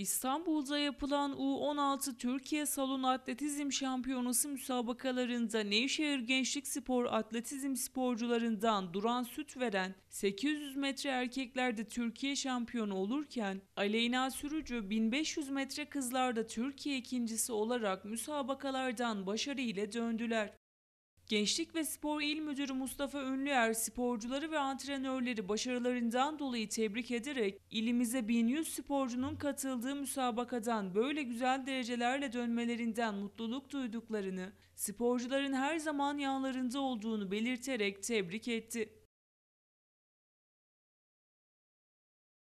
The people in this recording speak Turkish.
İstanbul'da yapılan U16 Türkiye Salon Atletizm Şampiyonası müsabakalarında Nevşehir Gençlik Spor Atletizm sporcularından Duran Süt veren 800 metre erkeklerde Türkiye şampiyonu olurken Aleyna Sürücü 1500 metre kızlarda Türkiye ikincisi olarak müsabakalardan başarıyla döndüler. Gençlik ve Spor İl Müdürü Mustafa Ünlüer sporcuları ve antrenörleri başarılarından dolayı tebrik ederek ilimize 1100 sporcunun katıldığı müsabakadan böyle güzel derecelerle dönmelerinden mutluluk duyduklarını, sporcuların her zaman yanlarında olduğunu belirterek tebrik etti.